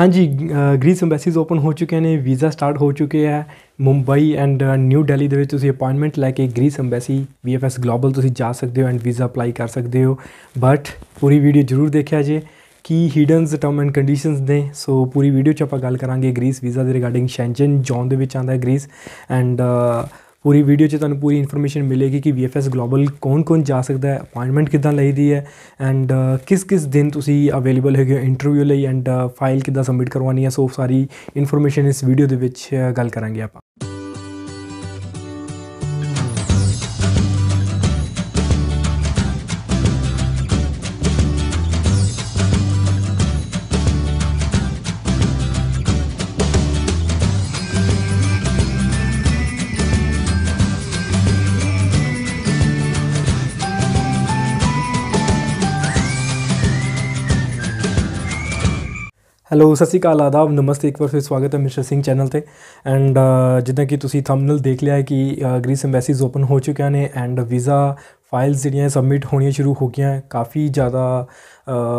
ਹਾਂਜੀ Greece embassies open ਹੋ ਚੁੱਕੇ ਨੇ ਵੀਜ਼ਾ ਸਟਾਰਟ ਹੋ ਚੁੱਕੇ ਹੈ ਮੁੰਬਈ ਐਂਡ ਨਿਊ ਦਿੱਲੀ ਦੇ ਵਿੱਚ ਤੁਸੀਂ ਅਪਾਇੰਟਮੈਂਟ ਲੈ ਕੇ ਗ੍ਰੀਸ ਐਮਬੈਸੀ ਵੀਐਫਐਸ ਗਲੋਬਲ ਤੁਸੀਂ ਜਾ ਸਕਦੇ ਹੋ ਐਂਡ ਵੀਜ਼ਾ ਅਪਲਾਈ ਕਰ ਸਕਦੇ ਹੋ ਬਟ ਪੂਰੀ ਵੀਡੀਓ ਜ਼ਰੂਰ ਦੇਖਿਆ ਜੇ ਕੀ ਹਿਡਨਸ ਟਰਮ ਐਂਡ ਕੰਡੀਸ਼ਨਸ ਨੇ ਸੋ ਪੂਰੀ ਵੀਡੀਓ 'ਚ ਆਪਾਂ ਗੱਲ ਕਰਾਂਗੇ ਗ੍ਰੀਸ ਵੀਜ਼ਾ ਦੇ ਰਿਗਾਰਡਿੰਗ ਸ਼ੈਂਜਨ ਜ਼ੋਨ ਦੇ ਵਿੱਚ ਆਂਦਾ ਹੈ ਗ੍ਰੀਸ ਐਂਡ ਪੂਰੀ ਵੀਡੀਓ 'ਚ ਤੁਹਾਨੂੰ ਪੂਰੀ ਇਨਫੋਰਮੇਸ਼ਨ ਮਿਲੇਗੀ ਕਿ VFS ਗਲੋਬਲ ਕੌਣ-ਕੌਣ ਜਾ ਸਕਦਾ ਹੈ ਅਪਾਇੰਟਮੈਂਟ ਕਿੱਦਾਂ ਲਈਦੀ ਹੈ ਐਂਡ ਕਿਸ-ਕਿਸ ਦਿਨ ਤੁਸੀਂ ਅਵੇਲੇਬਲ ਹੋਗੇ ਹੋ ਇੰਟਰਵਿਊ ਲਈ ਐਂਡ ਫਾਈਲ ਕਿੱਦਾਂ ਸਬਮਿਟ ਕਰਵਾਉਣੀ ਹੈ ਸੋ ਸਾਰੀ ਇਨਫੋਰਮੇਸ਼ਨ ਇਸ ਵੀਡੀਓ ਦੇ ਵਿੱਚ ਗੱਲ ਕਰਾਂਗੇ ਆਪਾਂ ਹੈਲੋ ਸਤਿ ਸ਼੍ਰੀ ਅਕਾਲ ਆਦਾਬ ਨਮਸਤੇ ਇੱਕ ਵਾਰ ਫਿਰ ਸਵਾਗਤ ਹੈ ਮਿਸਟਰ ਸਿੰਘ ਚੈਨਲ ਤੇ ਐਂਡ ਜਿੱਦਾਂ ਕਿ ਤੁਸੀਂ ਥੰਬਨੇਲ ਦੇਖ ਲਿਆ ਹੈ ਕਿ ਗ੍ਰੀਸ ਐਮਬੈਸੀਜ਼ ਓਪਨ ਹੋ ਚੁੱਕੀਆਂ ਨੇ ਐਂਡ ਵੀਜ਼ਾ ਫਾਈਲਸ ਜਿਹੜੀਆਂ ਸਬਮਿਟ ਹੋਣੀਆਂ ਸ਼ੁਰੂ ਹੋ ਗਈਆਂ ਕਾਫੀ ਜ਼ਿਆਦਾ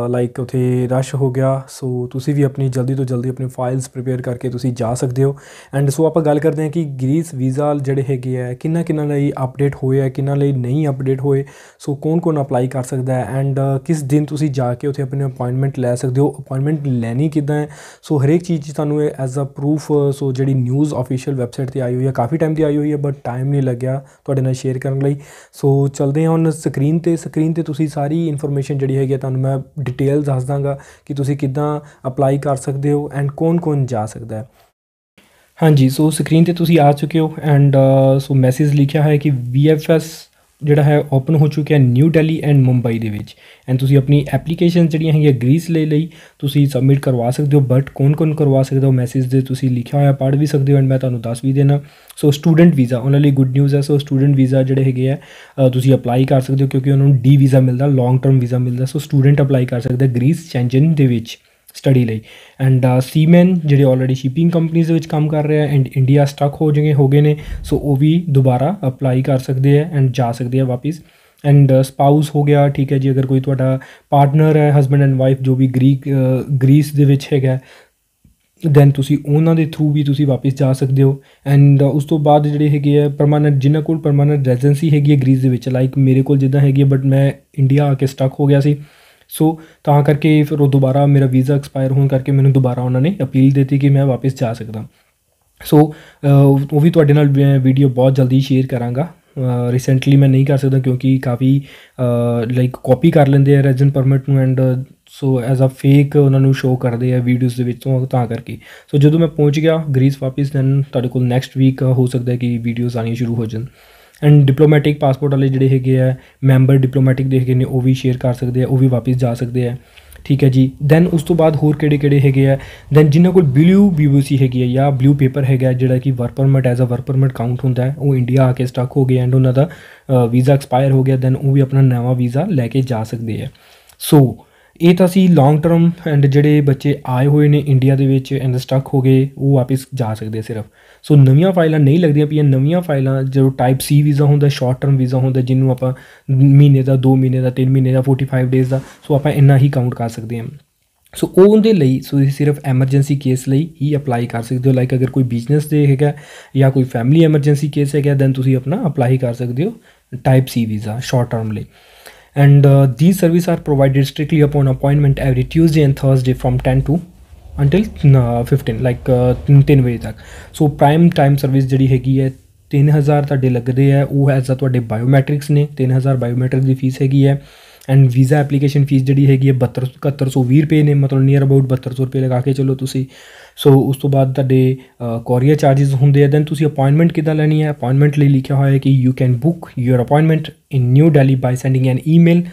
ਲਾਈਕ ਉਥੇ ਰਸ਼ ਹੋ ਗਿਆ ਸੋ ਤੁਸੀਂ ਵੀ ਆਪਣੀ ਜਲਦੀ ਤੋਂ ਜਲਦੀ ਆਪਣੀ ਫਾਈਲਸ ਪ੍ਰੀਪੇਅਰ ਕਰਕੇ ਤੁਸੀਂ ਜਾ ਸਕਦੇ ਹੋ ਐਂਡ ਸੋ ਆਪਾਂ ਗੱਲ ਕਰਦੇ ਹਾਂ ਕਿ ਗ੍ਰੀਸ ਵੀਜ਼ਾ ਜਿਹੜੇ ਹੈਗੇ ਆ ਕਿੰਨਾ ਕਿੰਨਾ ਲਈ ਅਪਡੇਟ ਹੋਏ ਆ ਕਿੰਨਾ ਲਈ ਨਹੀਂ ਅਪਡੇਟ ਹੋਏ ਸੋ ਕੌਣ ਕੌਣ ਅਪਲਾਈ ਕਰ ਸਕਦਾ ਹੈ ਐਂਡ ਕਿਸ ਦਿਨ ਤੁਸੀਂ ਜਾ ਕੇ ਉਥੇ ਆਪਣੀ ਅਪਾਇੰਟਮੈਂਟ ਲੈ ਸਕਦੇ ਹੋ ਅਪਾਇੰਟਮੈਂਟ ਲੈਣੀ ਕਿਦਾਂ ਹੈ ਸੋ ਹਰੇਕ ਚੀਜ਼ ਤੁਹਾਨੂੰ ਐਜ਼ ਅ ਪ੍ਰੂਫ ਸੋ ਜਿਹੜੀ ਨਿਊਜ਼ ਅਫੀਸ਼ੀਅਲ ਵੈਬਸਾਈਟ ਤੇ ਆਈ ਹੋਈ ਹੈ ਕਾਫੀ ਟਾਈਮ ਦੀ ਆਈ ਹੋਈ ਹੈ ਬਟ ਟਾਈਮ ਨਹੀਂ ਲੱਗਿਆ ਤੁਹਾਡੇ ਨਾਲ ਸ਼ੇਅਰ ਕਰਨ ਲਈ ਸੋ ਚਲ ਕਰਦੇ ਹਾਂ ਔਨ ਸਕਰੀਨ ਤੇ ਸਕਰੀਨ ਤੇ ਤੁਸੀਂ ਸਾਰੀ ਇਨਫੋਰਮੇਸ਼ਨ ਜਿਹੜੀ ਹੈਗੀ ਤੁਹਾਨੂੰ ਮੈਂ ਡਿਟੇਲ ਦੱਸ ਦਾਂਗਾ ਕਿ ਤੁਸੀਂ ਕਿੱਦਾਂ ਅਪਲਾਈ ਕਰ ਸਕਦੇ ਹੋ ਐਂਡ ਕੌਣ-ਕੌਣ ਜਾ ਸਕਦਾ ਹੈ ਹਾਂਜੀ ਸੋ ਸਕਰੀਨ ਤੇ ਤੁਸੀਂ ਆ ਚੁੱਕੇ ਹੋ ਐਂਡ ਸੋ ਮੈਸੇਜ ਲਿਖਿਆ ਹੈ ਕਿ VFS ਜਿਹੜਾ ਹੈ ਓਪਨ ਹੋ ਚੁੱਕਿਆ ਨਿਊ ਦਿੱਲੀ ਐਂਡ ਮੁੰਬਈ ਦੇ ਵਿੱਚ ਐਂਡ ਤੁਸੀਂ ਆਪਣੀ ਐਪਲੀਕੇਸ਼ਨ ਜਿਹੜੀਆਂ ਹੈਗੀਆਂ ਗ੍ਰੀਸ ਲਈ ਲਈ ਤੁਸੀਂ ਸਬਮਿਟ ਕਰਵਾ ਸਕਦੇ ਹੋ ਬਟ ਕੌਣ-ਕੌਣ ਕਰਵਾ ਸਕਦਾ ਹੋ ਮੈਸੇਜ ਦੇ ਤੁਸੀਂ ਲਿਖਿਆ ਹੋਇਆ ਪੜ੍ਹ ਵੀ ਸਕਦੇ ਹੋ ਐਂਡ ਮੈਂ ਤੁਹਾਨੂੰ ਦੱਸ ਵੀ ਦੇਣਾ ਸੋ ਸਟੂਡੈਂਟ ਵੀਜ਼ਾ ਉਹਨਾਂ ਲਈ ਗੁੱਡ ਨਿਊਜ਼ ਹੈ ਸੋ ਸਟੂਡੈਂਟ ਵੀਜ਼ਾ ਜਿਹੜੇ ਹੈਗੇ ਆ ਤੁਸੀਂ ਅਪਲਾਈ ਕਰ ਸਕਦੇ ਹੋ ਕਿਉਂਕਿ ਉਹਨਾਂ ਨੂੰ ਡੀ ਵੀਜ਼ਾ ਮਿਲਦਾ ਲੌਂਗ ਟਰਮ ਵੀਜ਼ਾ ਮਿਲਦਾ ਸੋ ਸਟੂਡੈਂਟ ਅਪਲਾਈ ਕਰ ਸਕਦਾ ਗ੍ਰੀਸ ਚੈਂਜਨ ਦੇ ਵਿੱਚ ਸਟੱਡੀ ਲਈ ਐਂਡ ਸੀਮੈਨ uh, ਜਿਹੜੇ ਆਲਰੇਡੀ ਸ਼ਿਪਿੰਗ ਕੰਪਨੀਆਂ ਦੇ ਵਿੱਚ ਕੰਮ ਕਰ ਰਹੇ ਆ ਐਂਡ ਇੰਡੀਆ ਸਟਕ ਹੋ ਜਗੇ ਹੋ ਗਏ ਨੇ ਸੋ ਉਹ ਵੀ ਦੁਬਾਰਾ ਅਪਲਾਈ ਕਰ ਸਕਦੇ ਆ ਐਂਡ ਜਾ ਸਕਦੇ ਆ ਵਾਪਿਸ ਐਂਡ ਸਪਾਊਸ uh, ਹੋ ਗਿਆ ਠੀਕ ਹੈ ਜੀ ਅਗਰ ਕੋਈ ਤੁਹਾਡਾ ਪਾਰਟਨਰ ਹੈ ਹਸਬੰਡ ਐਂਡ ਵਾਈਫ ਜੋ ਵੀ ਗ੍ਰੀਕ ਗ੍ਰੀਸ ਦੇ ਵਿੱਚ ਹੈਗਾ ਦੈਨ ਤੁਸੀਂ ਉਹਨਾਂ ਦੇ ਥਰੂ ਵੀ ਤੁਸੀਂ ਵਾਪਸ ਜਾ ਸਕਦੇ ਹੋ ਐਂਡ uh, ਉਸ ਤੋਂ ਬਾਅਦ ਜਿਹੜੇ ਹੈਗੇ ਆ ਪਰਮਾਨੈਂਟ ਜਿਨ੍ਹਾਂ ਕੋਲ ਪਰਮਾਨੈਂਟ ਰੈਜ਼ੀਡੈਂਸੀ ਹੈਗੀ ਹੈ ਗ੍ਰੀਸ ਦੇ ਵਿੱਚ ਲਾਈਕ ਮੇਰੇ ਕੋਲ ਜਿੱਦਾਂ ਹੈਗੀ ਹੈ ਬਟ ਮੈਂ ਇੰਡੀਆ ਆ ਕੇ ਸਟਕ ਹੋ ਗਿਆ ਸੀ ਸੋ ਤਾਂ ਕਰਕੇ ਫਿਰ ਉਹ ਦੁਬਾਰਾ ਮੇਰਾ ਵੀਜ਼ਾ ਐਕਸਪਾਇਰ ਹੋਣ ਕਰਕੇ ਮੈਨੂੰ ਦੁਬਾਰਾ ਉਹਨਾਂ ਨੇ ਅਪੀਲ ਦਿੱਤੀ ਕਿ ਮੈਂ ਵਾਪਸ ਜਾ ਸਕਦਾ ਸੋ ਉਹ ਵੀ ਤੁਹਾਡੇ ਨਾਲ ਵੀਡੀਓ ਬਹੁਤ ਜਲਦੀ ਸ਼ੇਅਰ ਕਰਾਂਗਾ ਰੀਸੈਂਟਲੀ ਮੈਂ ਨਹੀਂ ਕਰ ਸਕਦਾ ਕਿਉਂਕਿ ਕਾਫੀ ਲਾਈਕ ਕਾਪੀ ਕਰ ਲੈਂਦੇ ਆ ਰੈਜ਼ਨ ਪਰਮਿਟ ਨੂੰ and so as a fake ਉਹਨਾਂ ਨੂੰ ਸ਼ੋ ਕਰਦੇ ਆ ਵੀਡੀਓਜ਼ ਦੇ ਵਿੱਚ ਤਾਂ ਕਰਕੇ ਸੋ ਜਦੋਂ ਮੈਂ ਪਹੁੰਚ ਗਿਆ ਗ੍ਰੀਸ ਵਾਪਸ ਦੈਨ ਤੁਹਾਡੇ ਕੋਲ ਨੈਕਸਟ ਵੀਕ ਹੋ ਸਕਦਾ ਹੈ ਕਿ ਵੀਡੀਓਜ਼ ਆਣੀ ਸ਼ੁਰੂ ਹੋ ਜਾਣ ਐਂਡ ਡਿਪਲੋਮੈਟਿਕ ਪਾਸਪੋਰਟ ਵਾਲੇ ਜਿਹੜੇ ਹੈਗੇ ਆ ਮੈਂਬਰ ਡਿਪਲੋਮੈਟਿਕ ਦੇਖ ਕੇ ਨੇ ਉਹ ਵੀ ਸ਼ੇਅਰ ਕਰ ਸਕਦੇ ਆ ਉਹ ਵੀ ਵਾਪਸ ਜਾ ਸਕਦੇ ਆ ਠੀਕ ਹੈ ਜੀ ਦੈਨ ਉਸ ਤੋਂ ਬਾਅਦ ਹੋਰ ਕਿਹੜੇ ਕਿਹੜੇ ਹੈਗੇ ਆ ਦੈਨ ਜਿਨ੍ਹਾਂ ਕੋਲ ਬਲੂ ਬੀਬੀਸੀ ਹੈਗੀ ਆ ਜਾਂ ਬਲੂ ਪੇਪਰ ਹੈਗਾ ਜਿਹੜਾ ਕਿ work permit as a work permit count ਹੁੰਦਾ ਹੈ ਉਹ ਇੰਡੀਆ ਆ ਕੇ ਸਟਕ ਹੋ ਗਏ ਐਂਡ ਉਹਨਾਂ ਦਾ ਵੀਜ਼ਾ ਐਕਸਪਾਇਰ ਹੋ ਗਿਆ ਦੈਨ ਉਹ ਵੀ ਆਪਣਾ ਨਵਾਂ ਵੀਜ਼ਾ ਲੈ ਕੇ ਜਾ ਸਕਦੇ ਆ ਸੋ ਇਹ ਤਾਂ ਸੀ ਲੌਂਗ ਟਰਮ ਐਂਡ ਜਿਹੜੇ ਬੱਚੇ ਆਏ ਹੋਏ ਨੇ ਇੰਡੀਆ ਦੇ ਵਿੱਚ ਐਂਡ ਸਟਕ ਹੋ ਗਏ ਉਹ ਵਾਪਸ ਜਾ ਸਕਦੇ ਸਿਰਫ ਸੋ ਨਵੀਆਂ ਫਾਈਲਾਂ ਨਹੀਂ ਲੱਗਦੀਆਂ ਪਈਆਂ ਨਵੀਆਂ ਫਾਈਲਾਂ ਜਦੋਂ ਟਾਈਪ ਸੀ ਵੀਜ਼ਾ ਹੁੰਦਾ ਸ਼ਾਰਟ ਟਰਮ ਵੀਜ਼ਾ ਹੁੰਦਾ ਜਿਹਨੂੰ ਆਪਾਂ ਮਹੀਨੇ ਦਾ 2 ਮਹੀਨੇ ਦਾ 3 ਮਹੀਨੇ ਦਾ 45 ਡੇਜ਼ ਦਾ ਸੋ ਆਪਾਂ ਇੰਨਾ ਹੀ ਕਾਊਂਟ ਕਰ ਸਕਦੇ ਹਾਂ ਸੋ ਉਹਦੇ ਲਈ ਸੋ ਇਹ ਸਿਰਫ ਐਮਰਜੈਂਸੀ ਕੇਸ ਲਈ ਹੀ ਅਪਲਾਈ ਕਰ ਸਕਦੇ ਹੋ ਲਾਈਕ ਅਗਰ ਕੋਈ ਬਿਜ਼ਨਸ ਦੇ ਹੈਗਾ ਜਾਂ ਕੋਈ ਫੈਮਿਲੀ ਐਮਰਜੈਂਸੀ ਕੇਸ ਹੈਗਾ ਦੈਨ ਤੁਸੀਂ ਆਪਣਾ ਅਪਲਾਈ ਕਰ ਸਕਦੇ ਹੋ type C visa short term ਲਈ and uh, these services are provided strictly upon appointment every tuesday and thursday from 10 to uh, 15 like like baje ਵਜੇ ਤੱਕ prime time service ਸਰਵਿਸ ਜਿਹੜੀ ਹੈਗੀ ਹੈ 3000 ਤੁਹਾਡੇ lagde hai ਹੈ ਉਹ ਐਜ਼ ਆ ਤੁਹਾਡੇ ਬਾਇਓਮੈਟ੍ਰਿਕਸ ਨੇ 3000 ਬਾਇਓਮੈਟ੍ਰਿਕ ਦੀ ਫੀਸ ਹੈਗੀ ਹੈ ਐਂਡ ਵੀਜ਼ਾ ਐਪਲੀਕੇਸ਼ਨ ਫੀਸ ਜਿਹੜੀ ਹੈਗੀ ਹੈ 7200 7120 ਰੁਪਏ ਨੇ ਮਤਲਬ ਨੀਅਰ ਅਬਾਊਟ 7200 ਰੁਪਏ ਲਗਾ ਕੇ ਚੱਲੋ ਤੁਸੀਂ ਸੋ ਉਸ ਤੋਂ ਬਾਅਦ ਤੁਹਾਡੇ ਕੋਰੀਅਰ ਚਾਰजेस ਹੁੰਦੇ ਆ ਦੈਨ ਤੁਸੀਂ ਅਪਾਇੰਟਮੈਂਟ ਕਿਦਾਂ ਲੈਣੀ ਹੈ ਅਪਾਇੰਟਮੈਂਟ ਲਈ ਲਿਖਿਆ ਹੋਇਆ ਹੈ ਕਿ you can book your appointment in New Delhi by sending an email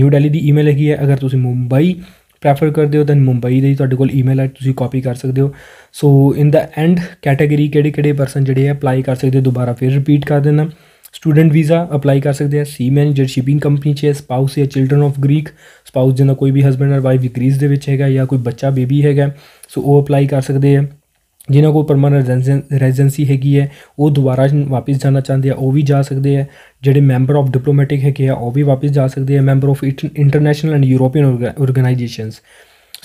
New Delhi ਦੀ ਈਮੇਲ ਹੈਗੀ ਹੈ ਅਗਰ ਤੁਸੀਂ ਮੁੰਬਈ ਪ੍ਰੈਫਰ ਕਰਦੇ ਹੋ ਦੈਨ ਮੁੰਬਈ ਦੀ ਤੁਹਾਡੇ ਕੋਲ ਈਮੇਲ ਹੈ ਤੁਸੀਂ ਕਾਪੀ ਕਰ ਸਕਦੇ ਹੋ ਸੋ ਇਨ ਦਾ ਐਂਡ ਕੈਟਾਗਰੀ ਕਿਹੜੇ ਕਿਹੜੇ ਪਰਸਨ ਜਿਹੜੇ ਆ ਅਪਲਾਈ ਕਰ ਸਕਦੇ ਦੁਬਾਰਾ ਫਿਰ ਰਿਪੀਟ ਕਰ ਦੇਣਾ ਸਟੂਡੈਂਟ ਵੀਜ਼ਾ ਅਪਲਾਈ ਕਰ ਸਕਦੇ ਆ ਸੀ ਮੈਨੇਜਰ ਸ਼ਿਪਿੰਗ ਕੰਪਨੀ ਚ ਸਪਾਊਸ ਜਾਂ ਚਿਲड्रन ਆਫ ਗ੍ਰੀਕ ਸਪਾਊਸ ਜਿਹਦਾ ਕੋਈ ਵੀ ਹਸਬੰਡ ਔਰ ਵਾਈਫ ਗ੍ਰੀਸ ਦੇ ਵਿੱਚ ਹੈਗਾ ਜਾਂ ਕੋਈ ਬੱਚਾ ਬੇਬੀ ਹੈਗਾ ਸੋ ਉਹ ਅਪਲਾਈ ਕਰ ਸਕਦੇ ਆ ਜਿਨ੍ਹਾਂ ਕੋਲ ਪਰਮਨੈਂਟ ਰੈਜ਼ੀਡੈਂਸੀ ਹੈਗੀ ਹੈ ਉਹ ਦੁਬਾਰਾ ਵਾਪਸ ਜਾਣਾ ਚਾਹੁੰਦੇ ਆ ਉਹ ਵੀ ਜਾ ਸਕਦੇ ਆ ਜਿਹੜੇ ਮੈਂਬਰ ਆਫ ਡਿਪਲੋਮੈਟਿਕ ਹੈਗੇ ਆ ਉਹ ਵੀ ਵਾਪਸ ਜਾ ਸਕਦੇ ਆ member of international and European organisations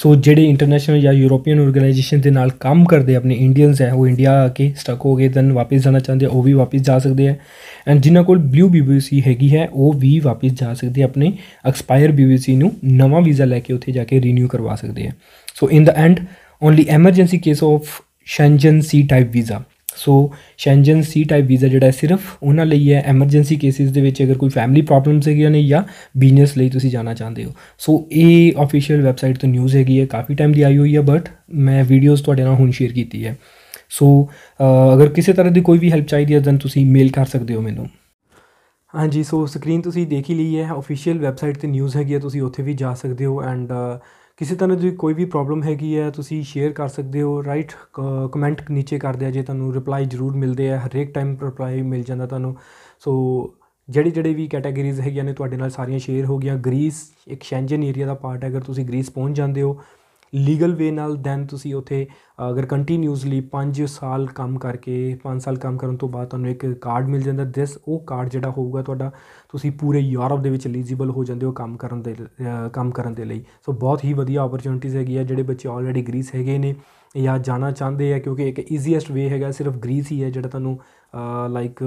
so ਜਿਹੜੇ ਇੰਟਰਨੈਸ਼ਨਲ ਜਾਂ ਯੂਰੋਪੀਅਨ ਆਰਗੇਨਾਈਜੇਸ਼ਨ ਦੇ ਨਾਲ ਕੰਮ ਕਰਦੇ ਆਪਣੇ ਇੰਡੀਅਨਸ ਹੈ ਉਹ ਇੰਡੀਆ ਆ ਕੇ ਸਟਕ ਹੋ ਗਏ ਦਨ ਵਾਪਸ ਜਾਣਾ ਚਾਹੁੰਦੇ ਉਹ ਵੀ ਵਾਪਸ ਜਾ ਸਕਦੇ ਆ ਐਂਡ ਜਿਨ੍ਹਾਂ ਕੋਲ ਬਲੂ ਬੀਬੀਸੀ ਹੈਗੀ ਹੈ ਉਹ ਵੀ ਵਾਪਸ ਜਾ ਸਕਦੇ ਆਪਣੇ ਐਕਸਪਾਇਰ ਬੀਬੀਸੀ ਨੂੰ ਨਵਾਂ ਵੀਜ਼ਾ ਲੈ ਕੇ ਉੱਥੇ ਜਾ ਕੇ ਰੀਨਿਊ ਕਰਵਾ ਸਕਦੇ ਆ so in the end only emergency case of Schengen C type visa so Schengen C type visa ਜਿਹੜਾ ਸਿਰਫ ਉਹਨਾਂ ਲਈ ਹੈ ਐਮਰਜੈਂਸੀ ਕੇਸਿਸ ਦੇ ਵਿੱਚ ਅਗਰ ਕੋਈ ਫੈਮਿਲੀ ਪ੍ਰੋਬਲਮਸ ਹੈਗੀਆਂ ਨੇ ਜਾਂ ਬਿਜ਼ਨਸ ਲਈ ਤੁਸੀਂ ਜਾਣਾ ਚਾਹੁੰਦੇ ਹੋ ਸੋ ਇਹ ਅਫੀਸ਼ੀਅਲ ਵੈਬਸਾਈਟ ਤੋਂ ਨਿਊਜ਼ ਹੈਗੀ ਹੈ ਕਾਫੀ ਟਾਈਮ ਦੀ ਆਈ ਹੋਈ ਹੈ ਬਟ ਮੈਂ ਵੀਡੀਓਜ਼ ਤੁਹਾਡੇ ਨਾਲ ਹੁਣ ਸ਼ੇਅਰ ਕੀਤੀ ਹੈ ਸੋ ਅਗਰ ਕਿਸੇ ਤਰ੍ਹਾਂ ਦੀ ਕੋਈ ਵੀ ਹੈਲਪ ਚਾਹੀਦੀ ਹੈ ਦਨ ਤੁਸੀਂ ਮੇਲ ਕਰ ਸਕਦੇ ਹੋ ਮੈਨੂੰ ਹਾਂਜੀ ਸੋ ਸਕਰੀਨ ਤੁਸੀਂ ਦੇਖ ਹੀ ਲਈ ਹੈ ਅਫੀਸ਼ੀਅਲ ਵੈਬਸਾਈਟ ਤੇ ਨਿਊਜ਼ ਹੈਗੀ ਹੈ ਤੁਸੀਂ ਉੱਥੇ ਵੀ ਜਾ ਸਕਦੇ ਹੋ ਐਂਡ ਕਿਸੇ ਤਰ੍ਹਾਂ ਦੀ ਕੋਈ ਵੀ ਪ੍ਰੋਬਲਮ ਹੈਗੀ ਹੈ ਤੁਸੀਂ ਸ਼ੇਅਰ ਕਰ ਸਕਦੇ ਹੋ ਰਾਈਟ ਕਮੈਂਟ ਨੀਚੇ ਕਰ ਦਿਆ ਜੇ ਤੁਹਾਨੂੰ ਰਿਪਲਾਈ ਜ਼ਰੂਰ ਮਿਲਦੇ ਆ ਹਰੇਕ ਟਾਈਮ ਰਿਪਲਾਈ ਮਿਲ ਜਾਂਦਾ ਤੁਹਾਨੂੰ ਸੋ ਜਿਹੜੀ ਜਿਹੜੀ ਵੀ ਕੈਟਾਗਰੀਜ਼ ਹੈਗੀਆਂ ਨੇ ਤੁਹਾਡੇ ਨਾਲ ਸਾਰੀਆਂ ਸ਼ੇਅਰ ਹੋ ਗਈਆਂ ਗ੍ਰੀਸ ਇੱਕ ਸ਼ੈਂਜਨ ਏਰੀਆ ਦਾ ਪਾਰਟ ਹੈ ਅਗਰ ਤੁਸੀਂ ਗ੍ਰੀਸ ਪਹੁੰਚ ਜਾਂਦੇ ਹੋ ਲੀਗਲ ਵੇ ਨਾਲ ਦੈਨ ਤੁਸੀਂ ਉਥੇ ਅਗਰ ਕੰਟੀਨਿਊਸਲੀ 5 ਸਾਲ ਕੰਮ ਕਰਕੇ 5 ਸਾਲ ਕੰਮ ਕਰਨ ਤੋਂ ਬਾਅਦ ਤੁਹਾਨੂੰ ਇੱਕ ਕਾਰਡ ਮਿਲ ਜਾਂਦਾ ਦਿਸ ਉਹ ਕਾਰਡ ਜਿਹੜਾ ਹੋਊਗਾ ਤੁਹਾਡਾ ਤੁਸੀਂ ਪੂਰੇ ਯੂਰਪ ਦੇ ਵਿੱਚ ਐਲੀਜੀਬਲ ਹੋ ਜਾਂਦੇ ਹੋ ਕੰਮ ਕਰਨ ਦੇ ਕੰਮ ਕਰਨ ਦੇ ਲਈ ਸੋ ਬਹੁਤ ਹੀ ਵਧੀਆ ਓਪਰਚ्युनिटीज ਹੈਗੀ ਆ ਜਿਹੜੇ ਬੱਚੇ ਆਲਰੇਡੀ ਗ੍ਰੀਸ ਹੈਗੇ ਨੇ ਜਾਂ ਜਾਣਾ ਚਾਹੁੰਦੇ ਆ ਕਿਉਂਕਿ ਇੱਕ ਈਜ਼ੀਐਸਟ ਵੇ ਹੈਗਾ ਸਿਰਫ ਗ੍ਰੀਸ ਹੀ ਹੈ ਜਿਹੜਾ ਤੁਹਾਨੂੰ ਲਾਈਕ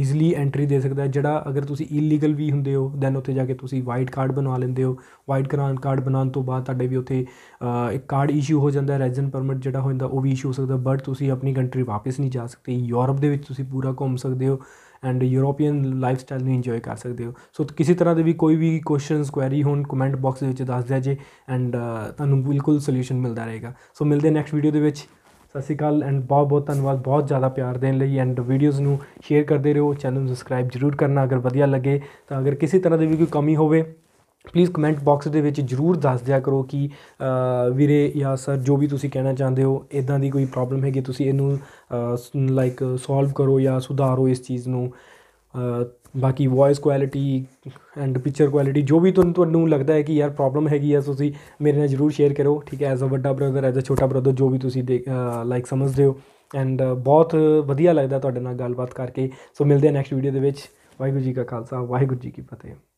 ਈਜ਼ੀਲੀ ਐਂਟਰੀ ਦੇ ਸਕਦਾ ਜਿਹੜਾ ਅਗਰ ਤੁਸੀਂ ਇਲੀਗਲ ਵੀ ਹੁੰਦੇ ਹੋ ਦੈਨ ਉੱਥੇ ਜਾ ਕੇ ਤੁਸੀਂ ਵਾਈਟ ਕਾਰਡ ਬਣਵਾ ਲੈਂਦੇ ਹੋ ਵਾਈਟ ਕਰਾਨ ਕਾਰਡ ਬਣਾਉਣ ਤੋਂ ਬਾਅਦ ਤੁਹਾਡੇ ਵੀ ਉੱਥੇ ਇੱਕ ਕਾਰਡ ਇਸ਼ੂ ਹੋ ਜਾਂਦਾ ਰੈਜ਼ਿਡੈਂਸ ਪਰਮਿਟ ਜਿਹੜਾ ਹੋ ਜਾਂਦਾ ਉਹ ਵੀ ਇਸ਼ੂ ਹੋ ਸਕਦਾ ਬਟ ਤੁਸੀਂ ਆਪਣੀ ਕੰਟਰੀ ਵਾਪਸ ਨਹੀਂ ਜਾ ਸਕਦੇ ਯੂਰਪ ਦੇ ਵਿੱਚ ਤੁਸੀਂ ਪੂਰਾ ਘੁੰਮ ਸਕਦੇ ਹੋ ਐਂਡ ਯੂਰੋਪੀਅਨ ਲਾਈਫਸਟਾਈਲ ਨੂੰ ਇੰਜੋਏ ਕਰ ਸਕਦੇ ਹੋ ਸੋ ਕਿਸੇ ਤਰ੍ਹਾਂ ਦੇ ਵੀ ਕੋਈ ਵੀ ਕੁਐਸਚਨਸ ਕੁਐਰੀ ਹੋਣ ਕਮੈਂਟ ਬਾਕਸ ਦੇ ਵਿੱਚ ਦੱਸ ਦਿਆ ਜੇ ਐਂਡ ਤੁਹਾਨੂੰ ਬਿਲਕੁਲ ਸੋਲੂਸ਼ਨ ਮਿਲਦਾ ਰਹੇਗਾ ਸੋ ਮਿਲਦੇ ਨੈਕਸਟ ਵੀਡੀਓ ਦੇ ਵਿੱਚ ਸਤਿ ਸ਼੍ਰੀ ਅਕਾਲ ਐਂਡ ਬਹੁਤ ਬਹੁਤ ਧੰਨਵਾਦ ਬਹੁਤ ਜ਼ਿਆਦਾ ਪਿਆਰ ਦੇਣ ਲਈ ਐਂਡ ਵੀਡੀਓਜ਼ ਨੂੰ ਸ਼ੇਅਰ ਕਰਦੇ ਰਹੋ ਚੈਨਲ ਨੂੰ ਸਬਸਕ੍ਰਾਈਬ ਜਰੂਰ ਕਰਨਾ ਅਗਰ ਵਧੀਆ ਲੱਗੇ ਤਾਂ ਅਗਰ ਕਿਸੇ ਤਰ੍ਹਾਂ ਦੀ ਵੀ ਕੋਈ ਕਮੀ ਹੋਵੇ ਪਲੀਜ਼ ਕਮੈਂਟ ਬਾਕਸ ਦੇ ਵਿੱਚ ਜਰੂਰ ਦੱਸ ਦਿਆ ਕਰੋ ਕਿ ਵੀਰੇ ਜਾਂ ਸਰ ਜੋ ਵੀ ਤੁਸੀਂ ਕਹਿਣਾ ਚਾਹੁੰਦੇ ਹੋ ਇਦਾਂ ਦੀ ਕੋਈ ਪ੍ਰੋਬਲਮ ਹੈਗੀ ਤੁਸੀਂ ਇਹਨੂੰ ਲਾਈਕ ਸੋਲਵ ਕਰੋ ਜਾਂ ਸੁਧਾਰੋ ਇਸ ਚੀਜ਼ ਨੂੰ ਬਾਕੀ voice quality and picture quality ਜੋ ਵੀ ਤੁਹਾਨੂੰ ਤੁਹਾਨੂੰ ਲੱਗਦਾ ਹੈ ਕਿ ਯਾਰ ਪ੍ਰੋਬਲਮ ਹੈਗੀ ਆ ਤੁਸੀਂ ਮੇਰੇ ਨਾਲ ਜਰੂਰ ਸ਼ੇਅਰ ਕਰੋ ਠੀਕ ਹੈ ਐਜ਼ ਅ ਵੱਡਾ ਬ੍ਰਦਰ ਐਜ਼ ਅ ਛੋਟਾ ਬ੍ਰਦਰ ਜੋ ਵੀ ਤੁਸੀਂ ਲਾਈਕ ਸਮਝਦੇ ਹੋ ਐਂਡ ਬਹੁਤ ਵਧੀਆ ਲੱਗਦਾ ਤੁਹਾਡੇ ਨਾਲ ਗੱਲਬਾਤ ਕਰਕੇ ਸੋ ਮਿਲਦੇ ਆ ਨੈਕਸਟ ਵੀਡੀਓ ਦੇ ਵਿੱਚ ਵਾਹਿਗੁਰੂ ਜੀ ਕਾ ਖਾਲਸਾ ਵਾਹਿਗੁਰੂ ਜੀ ਕੀ ਫਤਿਹ